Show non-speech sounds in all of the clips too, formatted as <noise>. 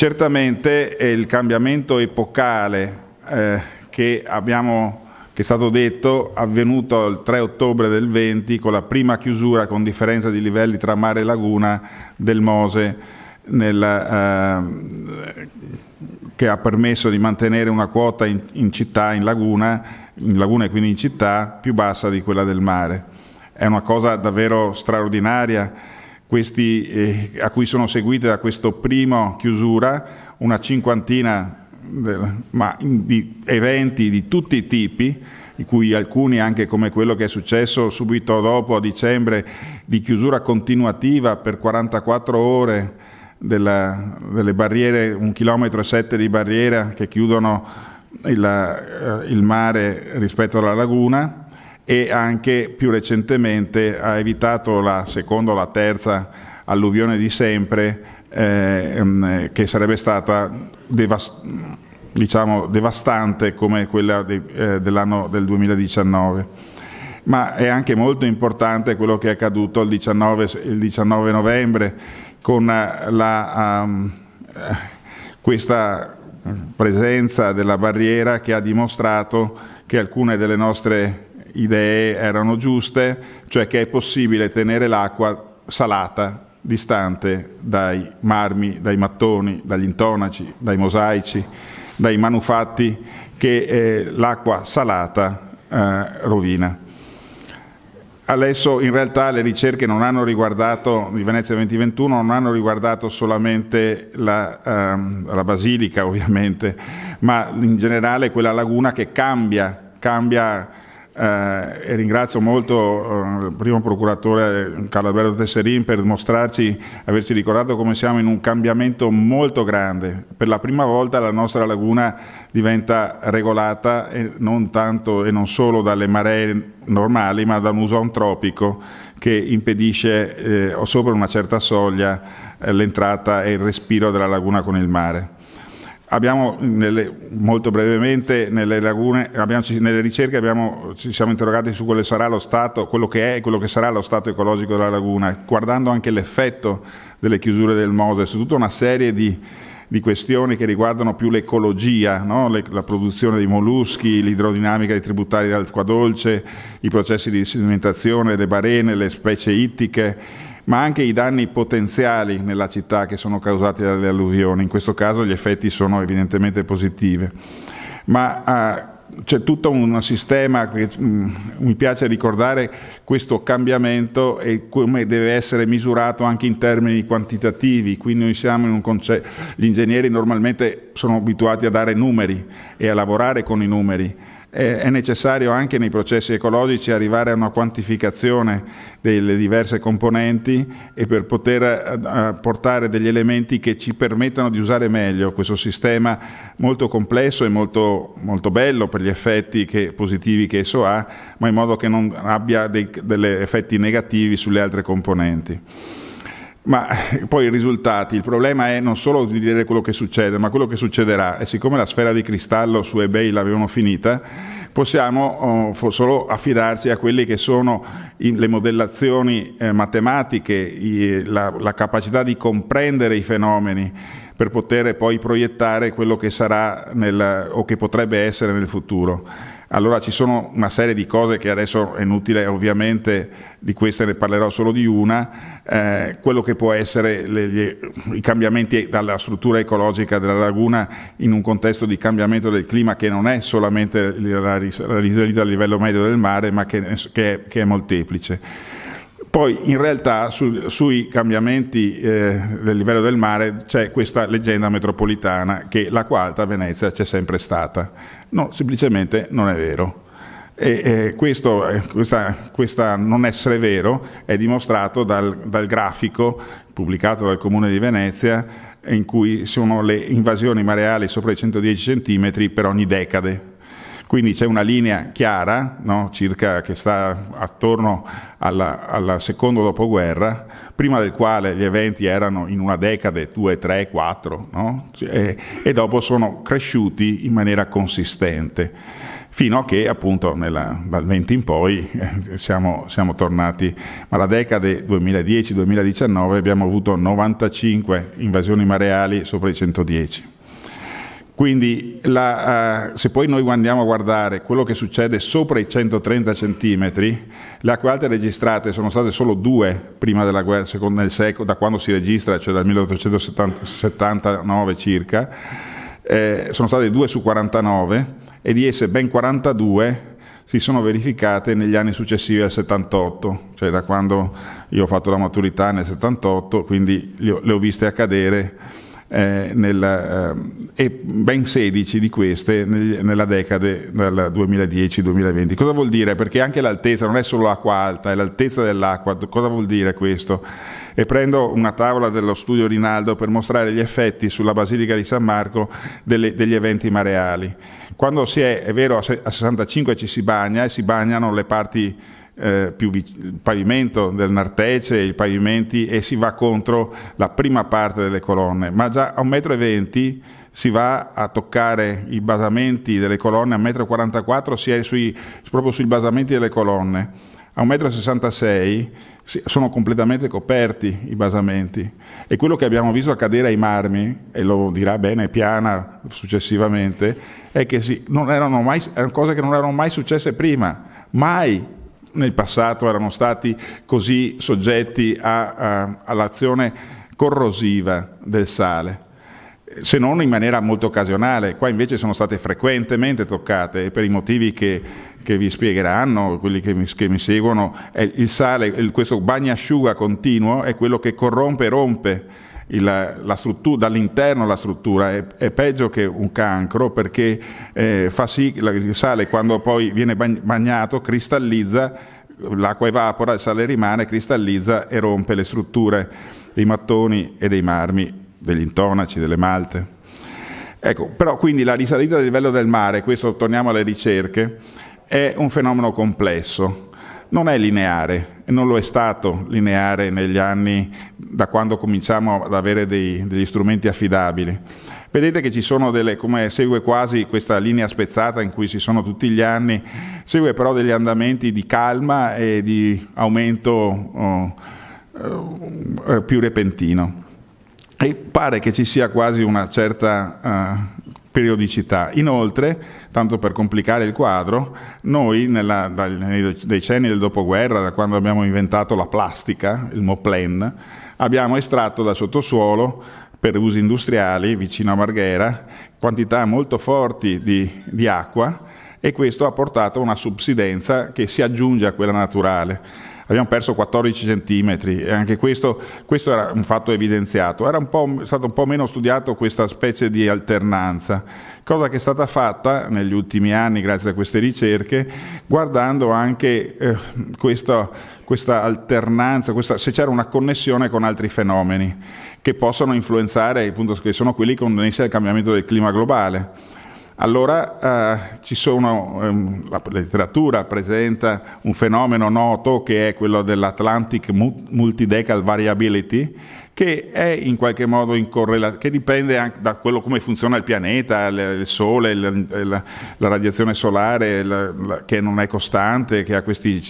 Certamente il cambiamento epocale eh, che, abbiamo, che è stato detto avvenuto il 3 ottobre del 20 con la prima chiusura con differenza di livelli tra mare e laguna del Mose nella, eh, che ha permesso di mantenere una quota in, in città, in laguna, in laguna e quindi in città, più bassa di quella del mare. È una cosa davvero straordinaria questi, eh, a cui sono seguite da questa prima chiusura una cinquantina ma, di eventi di tutti i tipi, di cui alcuni anche come quello che è successo subito dopo a dicembre di chiusura continuativa per 44 ore della, delle barriere, un chilometro e sette di barriera che chiudono il, eh, il mare rispetto alla laguna e anche più recentemente ha evitato la seconda o la terza alluvione di sempre eh, mm, che sarebbe stata devast- diciamo, devastante come quella de- eh, dell'anno del 2019 ma è anche molto importante quello che è accaduto il 19, il 19 novembre con la, um, eh, questa presenza della barriera che ha dimostrato che alcune delle nostre idee erano giuste, cioè che è possibile tenere l'acqua salata distante dai marmi, dai mattoni, dagli intonaci, dai mosaici, dai manufatti che eh, l'acqua salata eh, rovina. Adesso in realtà le ricerche non hanno riguardato, di Venezia 2021, non hanno riguardato solamente la, ehm, la basilica ovviamente, ma in generale quella laguna che cambia, cambia eh, ringrazio molto eh, il primo procuratore Carlo Alberto Tesserin per mostrarci, averci ricordato come siamo in un cambiamento molto grande. Per la prima volta la nostra laguna diventa regolata e non tanto e non solo dalle maree normali, ma da un uso antropico che impedisce eh, sopra una certa soglia eh, l'entrata e il respiro della laguna con il mare. Abbiamo, nelle, molto brevemente, nelle, lagune, abbiamo, nelle ricerche abbiamo, ci siamo interrogati su quello, stato, quello che è e quello che sarà lo stato ecologico della laguna, guardando anche l'effetto delle chiusure del Mose su tutta una serie di, di questioni che riguardano più l'ecologia, no? Le, la produzione dei molluschi, l'idrodinamica dei tributari dell'acqua dolce, i processi di sedimentazione, le barene, le specie ittiche ma anche i danni potenziali nella città che sono causati dalle alluvioni. In questo caso gli effetti sono evidentemente positivi. Ma, eh, c'è tutto un sistema che mm, mi piace ricordare questo cambiamento e come deve essere misurato anche in termini quantitativi. Qui noi siamo in un concetto, gli ingegneri normalmente sono abituati a dare numeri e a lavorare con i numeri eh, è necessario anche nei processi ecologici arrivare a una quantificazione delle diverse componenti e per poter eh, eh, portare degli elementi che ci permettano di usare meglio questo sistema molto complesso e molto, molto bello per gli effetti che, positivi che esso ha, ma in modo che non abbia dei, degli effetti negativi sulle altre componenti. Ma eh, poi i risultati, il problema è non solo di dire quello che succede, ma quello che succederà. E siccome la sfera di cristallo su eBay l'avevano finita, possiamo oh, solo affidarci a quelle che sono le modellazioni eh, matematiche, i, la, la capacità di comprendere i fenomeni per poter poi proiettare quello che sarà nel, o che potrebbe essere nel futuro. Allora ci sono una serie di cose che adesso è inutile ovviamente, di queste ne parlerò solo di una, eh, quello che può essere le, gli, i cambiamenti dalla struttura ecologica della laguna in un contesto di cambiamento del clima che non è solamente la, risalita a livello medio del mare ma che, che, è, che è molteplice. Poi in realtà su, sui cambiamenti eh, del livello del mare c'è questa leggenda metropolitana che l'acqua alta a Venezia c'è sempre stata. No, semplicemente non è vero. E, eh, questo questa, questa non essere vero è dimostrato dal, dal grafico pubblicato dal Comune di Venezia in cui sono le invasioni mareali sopra i 110 cm per ogni decade, quindi c'è una linea chiara, no? circa che sta attorno al secondo dopoguerra, prima del quale gli eventi erano in una decade, due, tre, quattro, no? e, e dopo sono cresciuti in maniera consistente fino a che appunto nella, dal 20 in poi eh, siamo, siamo, tornati, ma la decade 2010-2019 abbiamo avuto 95 invasioni mareali sopra i 110. Quindi la, uh, se poi noi andiamo a guardare quello che succede sopra i 130 centimetri, le acque alte registrate sono state solo due prima della guerra, secondo il secolo, da quando si registra, cioè dal 1879 circa, eh, sono state due su 49 e di esse ben 42 si sono verificate negli anni successivi al 78, cioè da quando io ho fatto la maturità nel 78, quindi le ho, le ho viste accadere eh, nel, eh, e ben 16 di queste nel, nella decade dal 2010-2020. Cosa vuol dire? Perché anche l'altezza non è solo l'acqua alta, è l'altezza dell'acqua. Cosa vuol dire questo? E prendo una tavola dello studio Rinaldo per mostrare gli effetti sulla Basilica di San Marco delle, degli eventi mareali. Quando si è, è vero, a 65 ci si bagna e si bagnano le parti eh, più vic- il pavimento del Nartece, i pavimenti e si va contro la prima parte delle colonne, ma già a 1,20 m si va a toccare i basamenti delle colonne, a 1,44 m si è sui, proprio sui basamenti delle colonne a 1,66 m sono completamente coperti i basamenti e quello che abbiamo visto accadere ai marmi, e lo dirà bene Piana successivamente, è che sì, erano mai, erano cose che non erano mai successe prima, mai nel passato erano stati così soggetti a, a, all'azione corrosiva del sale, se non in maniera molto occasionale. Qua invece sono state frequentemente toccate per i motivi che, che vi spiegheranno, quelli che mi, che mi seguono. il sale, questo bagnasciuga continuo è quello che corrompe e rompe struttura, dall'interno la struttura è, è, peggio che un cancro perché eh, fa sì che il sale quando poi viene bagnato cristallizza, l'acqua evapora, il sale rimane, cristallizza e rompe le strutture dei mattoni e dei marmi, degli intonaci, delle malte. Ecco, però quindi la risalita del livello del mare, questo torniamo alle ricerche, è un fenomeno complesso, non è lineare, e non lo è stato lineare negli anni da quando cominciamo ad avere dei, degli strumenti affidabili. Vedete che ci sono delle, come segue quasi questa linea spezzata in cui si sono tutti gli anni, segue però degli andamenti di calma e di aumento oh, eh, più repentino. E pare che ci sia quasi una certa eh, periodicità. Inoltre, tanto per complicare il quadro, noi nella, dal, nei decenni del dopoguerra, da quando abbiamo inventato la plastica, il Moplen, abbiamo estratto dal sottosuolo per usi industriali vicino a Marghera quantità molto forti di, di acqua e questo ha portato a una subsidenza che si aggiunge a quella naturale abbiamo perso 14 centimetri e anche questo, questo era un fatto evidenziato. Era un stato un po' meno studiato questa specie di alternanza, cosa che è stata fatta negli ultimi anni grazie a queste ricerche, guardando anche eh, questa, questa, alternanza, questa, se c'era una connessione con altri fenomeni che possono influenzare, appunto, che sono quelli connessi al cambiamento del clima globale allora eh, sono, ehm, la letteratura presenta un fenomeno noto che è quello dell'Atlantic Multidecal Variability, che è in qualche modo in correlazione, che dipende anche da quello come funziona il pianeta, il sole, il, la, la, radiazione solare la, la, che non è costante, che ha, questi,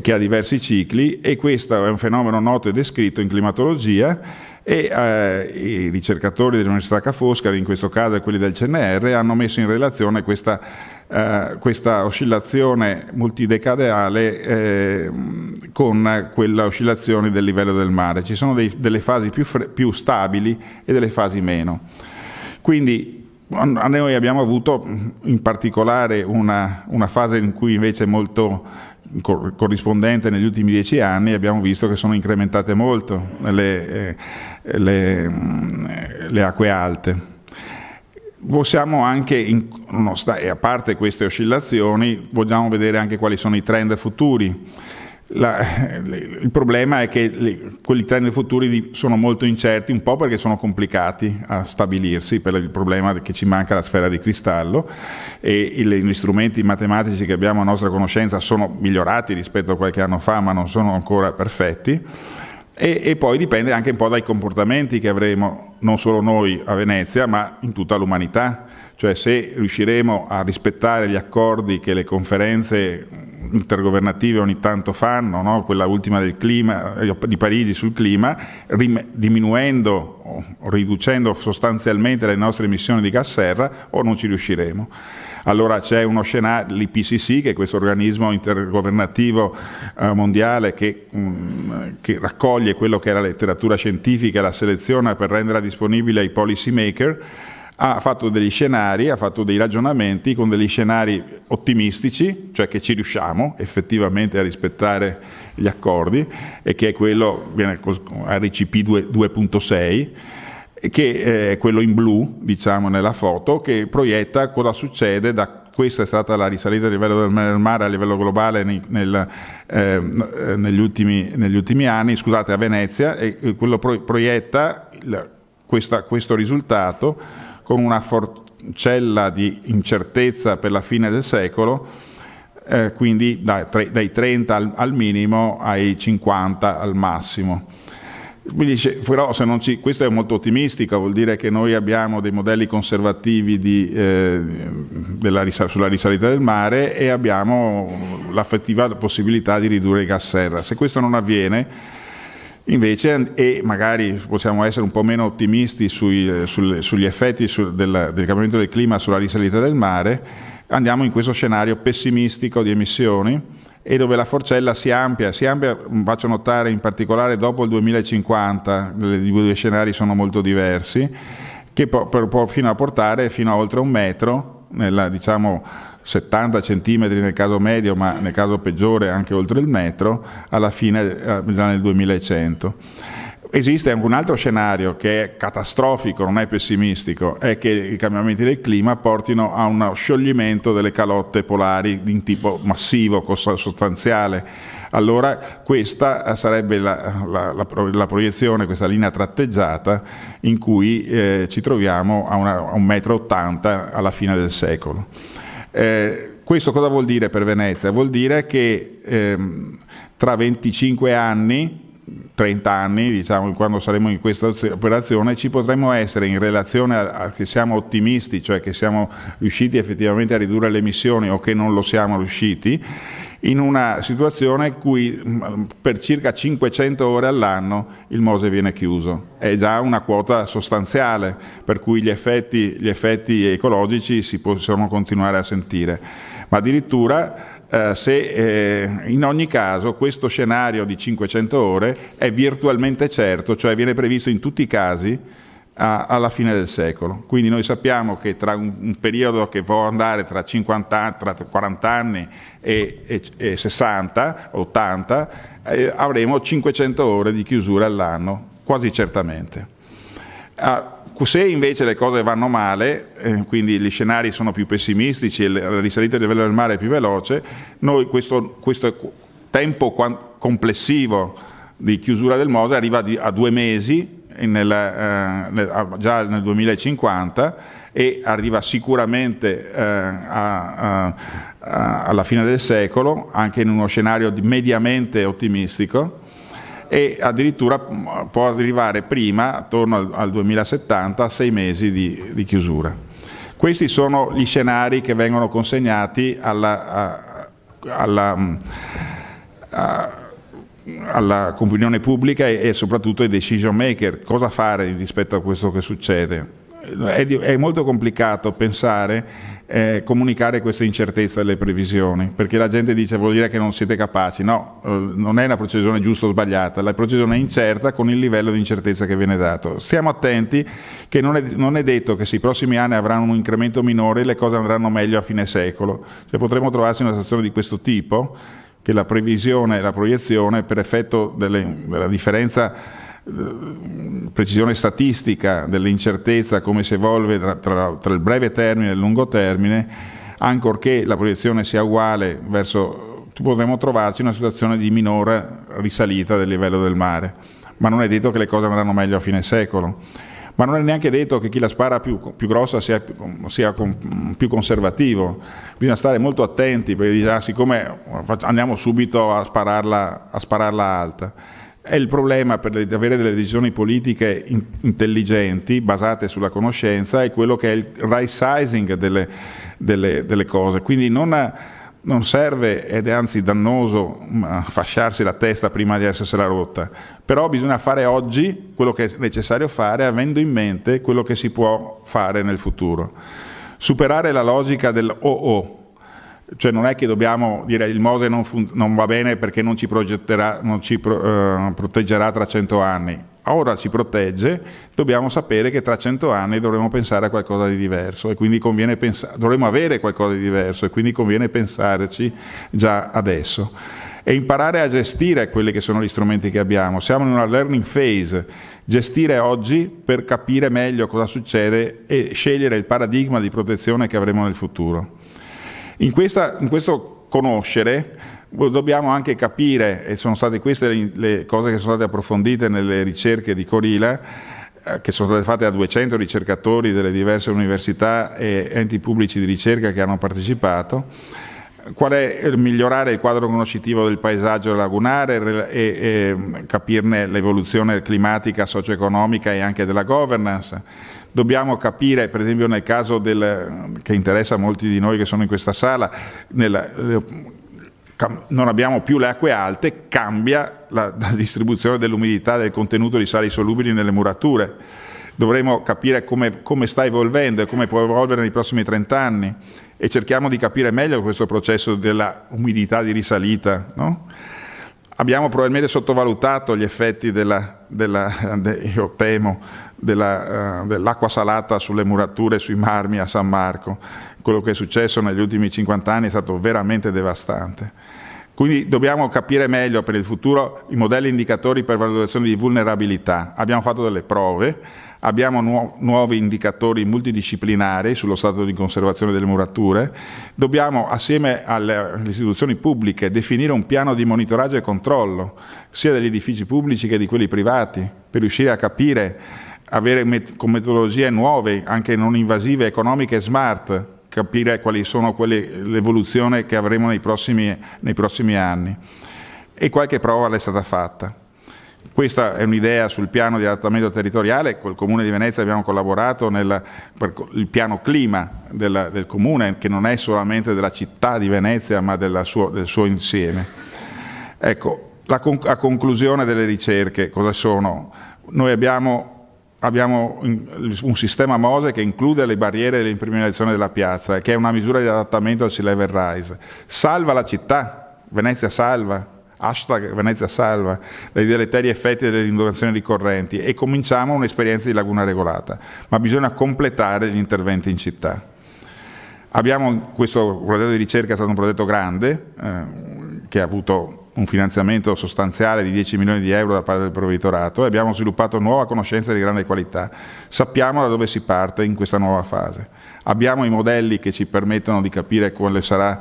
che ha diversi cicli e questo è un fenomeno noto e descritto in climatologia e eh, i ricercatori dell'Università Ca' Foscari, in questo caso quelli del CNR, hanno messo in relazione questa, eh, questa oscillazione multidecadeale eh, con quella oscillazione del livello del mare. Ci sono dei, delle fasi più, più stabili e delle fasi meno. Quindi noi abbiamo avuto in particolare una, una, fase in cui invece molto corrispondente negli ultimi dieci anni abbiamo visto che sono incrementate molto le, eh, le, le acque alte possiamo anche, in, a parte queste oscillazioni, vogliamo vedere anche quali sono i trend futuri. La, il problema è che le, quelli trend futuri sono molto incerti, un po' perché sono complicati a stabilirsi per il problema che ci manca la sfera di cristallo e gli strumenti matematici che abbiamo a nostra conoscenza sono migliorati rispetto a qualche anno fa, ma non sono ancora perfetti e, e, poi dipende anche un po' dai comportamenti che avremo non solo noi a Venezia ma in tutta l'umanità, cioè se riusciremo a rispettare gli accordi che le conferenze intergovernative ogni tanto fanno, no? quella ultima clima, eh, di Parigi sul clima, rim- diminuendo o riducendo sostanzialmente le nostre emissioni di gas serra o non ci riusciremo. Allora c'è uno scenario, l'IPCC, che è questo organismo intergovernativo eh, mondiale che, um, che, raccoglie quello che è la letteratura scientifica, la seleziona per renderla disponibile ai policy maker, ha fatto degli scenari, ha fatto dei ragionamenti con degli scenari ottimistici, cioè che ci riusciamo effettivamente a rispettare gli accordi, e che è quello, viene RCP 2.6 che è eh, quello in blu, diciamo, nella foto, che proietta cosa succede da questa è stata la risalita a livello del mare a livello globale nel, eh, eh, negli, ultimi, negli, ultimi, anni, scusate, a Venezia, e quello proietta il, questa, questo risultato con una forcella di incertezza per la fine del secolo, eh, quindi dai, tre, dai 30 al, al minimo ai 50 al massimo. Mi dice, però se non ci, questo è molto ottimistico, vuol dire che noi abbiamo dei modelli conservativi di, eh, della, sulla risalita del mare e abbiamo l'affettiva possibilità di ridurre i gas serra. Se questo non avviene, Invece, e magari possiamo essere un po' meno ottimisti sui, sul, sugli effetti sul, del, del, cambiamento del clima sulla risalita del mare, andiamo in questo scenario pessimistico di emissioni e dove la forcella si amplia, si amplia, mm, faccio notare in particolare dopo il 2050, i due scenari sono molto diversi, che può, può fino a portare fino a oltre un metro, nella, diciamo 70 centimetri nel caso medio, ma nel caso peggiore anche oltre il metro, alla fine eh, già nel 2100. Esiste anche un altro scenario che è catastrofico, non è pessimistico, è che i cambiamenti del clima portino a uno scioglimento delle calotte polari di tipo massivo, sostanziale. Allora questa eh, sarebbe la, la, la, la proiezione, questa linea tratteggiata in cui eh, ci troviamo a, una, a 1,80 m alla fine del secolo. Eh, questo cosa vuol dire per Venezia? Vuol dire che ehm, tra 25 anni 30 anni, diciamo, quando saremo in questa operazione, ci potremmo essere in relazione a, a, che siamo ottimisti, cioè che siamo riusciti effettivamente a ridurre le emissioni o che non lo siamo riusciti, in una situazione in cui mm, per circa 500 ore all'anno il Mose viene chiuso. È già una quota sostanziale, per cui gli effetti, gli effetti ecologici si possono continuare a sentire. Ma addirittura eh, se eh, in ogni caso questo scenario di 500 ore è virtualmente certo, cioè viene previsto in tutti i casi a, alla fine del secolo. Quindi noi sappiamo che tra un, un periodo che può andare tra, 50, tra 40 anni e, e, e 60, 80, eh, avremo 500 ore di chiusura all'anno, quasi certamente. A q invece le cose vanno male, eh, quindi gli scenari sono più pessimistici, e la risalita del livello del mare è più veloce, noi questo, questo tempo complessivo di chiusura del Mose arriva a due mesi, nel, eh, già nel 2050, e arriva sicuramente eh, a, a, alla fine del secolo, anche in uno scenario mediamente ottimistico e addirittura mm, può arrivare prima, attorno al 2070, a sei mesi di, di chiusura. Questi sono gli scenari che vengono consegnati alla, alla, mm, alla comunione pubblica e, e soprattutto ai decision maker, cosa fare rispetto a questo che succede. È, è molto complicato pensare eh, comunicare questa incertezza delle previsioni, perché la gente dice vuol dire che non siete capaci, no, eh, non è una precisione giusta o sbagliata, la precisione è incerta con il livello di incertezza che viene dato. Stiamo attenti che non è, non è detto che se i prossimi anni avranno un incremento minore le cose andranno meglio a fine secolo, cioè, potremmo trovarsi in una situazione di questo tipo, che la previsione e la proiezione per effetto delle, della differenza eh, precisione statistica dell'incertezza, come si evolve tra, tra, tra il breve termine e il lungo termine, ancorché la proiezione sia uguale verso, potremmo trovarci in una situazione di minore risalita del livello del mare, ma non è detto che le cose andranno meglio a fine secolo. Ma non è neanche detto che chi la spara più, più grossa sia, sia con, più conservativo. Bisogna stare molto attenti perché ah, siccome andiamo subito a spararla, a spararla alta. È il problema per avere delle decisioni politiche in- intelligenti, basate sulla conoscenza, è quello che è il right sizing delle, delle, delle cose. Quindi non, non, serve, ed è anzi dannoso, mm, fasciarsi la testa prima di essersela rotta. Però bisogna fare oggi quello che è necessario fare, avendo in mente quello che si può fare nel futuro. Superare la logica del Oh oh. Cioè non è che dobbiamo dire il Mose non, fun- non va bene perché non ci, non ci pro- eh, proteggerà tra cento anni. Ora ci protegge, dobbiamo sapere che tra cento anni dovremo pensare a qualcosa di diverso e quindi conviene pens- dovremo avere qualcosa di diverso e quindi conviene pensarci già adesso e imparare a gestire quelli che sono gli strumenti che abbiamo. Siamo in una learning phase, gestire oggi per capire meglio cosa succede e scegliere il paradigma di protezione che avremo nel futuro. In, questa, in questo conoscere dobbiamo anche capire, e sono state queste le cose che sono state approfondite nelle ricerche di Corila, eh, che sono state fatte da 200 ricercatori delle diverse università e enti pubblici di ricerca che hanno partecipato, qual è eh, migliorare il quadro conoscitivo del paesaggio lagunare e, e capirne l'evoluzione climatica, socio-economica e anche della governance dobbiamo capire, per esempio nel caso del, che interessa molti di noi che sono in questa sala, nella, eh, non abbiamo più le acque alte, cambia la, la distribuzione dell'umidità del contenuto di sali solubili nelle murature. Dovremo capire come, come sta evolvendo e come può evolvere nei prossimi 30 anni e cerchiamo di capire meglio questo processo della umidità di risalita. No? Abbiamo probabilmente sottovalutato gli effetti della, della de, io temo, della, uh, dell'acqua salata sulle murature e sui marmi a San Marco. Quello che è successo negli ultimi 50 anni è stato veramente devastante. Quindi dobbiamo capire meglio per il futuro i modelli indicatori per valutazione di vulnerabilità. Abbiamo fatto delle prove, abbiamo nuo- nuovi indicatori multidisciplinari sullo stato di conservazione delle murature, dobbiamo assieme alle, alle istituzioni pubbliche definire un piano di monitoraggio e controllo sia degli edifici pubblici che di quelli privati per riuscire a capire avere met- con metodologie nuove, anche non invasive, economiche smart, capire quali sono quelle, l'evoluzione che avremo nei prossimi, nei prossimi anni. E qualche prova l'è stata fatta. Questa è un'idea sul piano di adattamento territoriale, col Comune di Venezia abbiamo collaborato nel piano clima del, del, Comune, che non è solamente della città di Venezia, ma suo, del suo insieme. Ecco, la, a conclusione delle ricerche, cosa sono? Noi abbiamo abbiamo un sistema MOSE che include le barriere dell'impermeabilizzazione della piazza, che è una misura di adattamento al sea level rise. Salva la città, Venezia salva, hashtag Venezia salva, dai deleteri effetti delle inondazioni ricorrenti e cominciamo un'esperienza di laguna regolata, ma bisogna completare gli interventi in città. Abbiamo questo progetto di ricerca, è stato un progetto grande, eh, che ha avuto un finanziamento sostanziale di 10 milioni di euro da parte del provveditorato e abbiamo sviluppato nuova conoscenza di grande qualità. Sappiamo da dove si parte in questa nuova fase. Abbiamo i modelli che ci permettono di capire quale sarà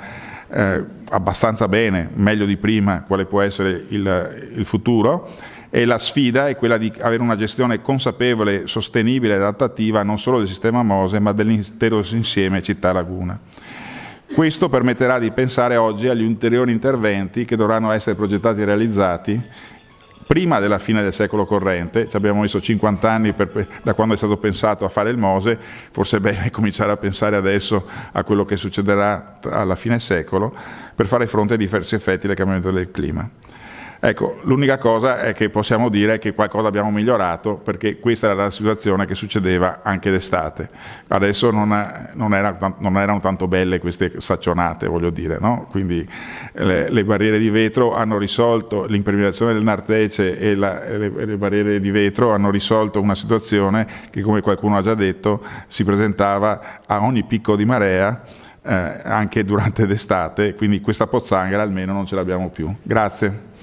eh, abbastanza bene, meglio di prima, quale può essere il, il futuro e la sfida è quella di avere una gestione consapevole, sostenibile e adattativa non solo del sistema Mose ma dell'intero insieme città laguna. Questo permetterà di pensare oggi agli ulteriori interventi che dovranno essere progettati e realizzati prima della fine del secolo corrente, ci abbiamo messo 50 anni per, da quando è stato pensato a fare il Mose, forse è bene <laughs> cominciare a pensare adesso a quello che succederà alla fine secolo per fare fronte ai diversi effetti del cambiamento del clima. Ecco, l'unica cosa è che possiamo dire che qualcosa abbiamo migliorato perché questa era la situazione che succedeva anche d'estate. Adesso non, non, era, non erano tanto belle queste staccionate, voglio dire, no? Quindi le, le, barriere di vetro hanno risolto l'impermeabilizzazione del nartece e, la, le, le barriere di vetro hanno risolto una situazione che, come qualcuno ha già detto, si presentava a ogni picco di marea eh, anche durante d'estate, quindi questa pozzanghera almeno non ce l'abbiamo più. Grazie.